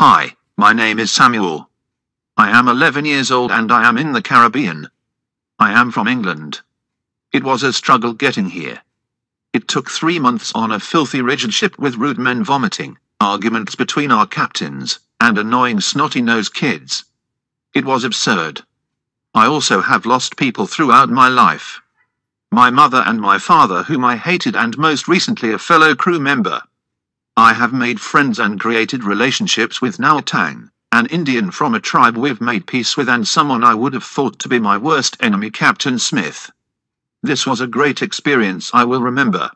Hi, my name is Samuel. I am 11 years old and I am in the Caribbean. I am from England. It was a struggle getting here. It took three months on a filthy rigid ship with rude men vomiting, arguments between our captains, and annoying snotty-nosed kids. It was absurd. I also have lost people throughout my life. My mother and my father whom I hated and most recently a fellow crew member. I have made friends and created relationships with Nautang, an Indian from a tribe we've made peace with and someone I would have thought to be my worst enemy, Captain Smith. This was a great experience I will remember.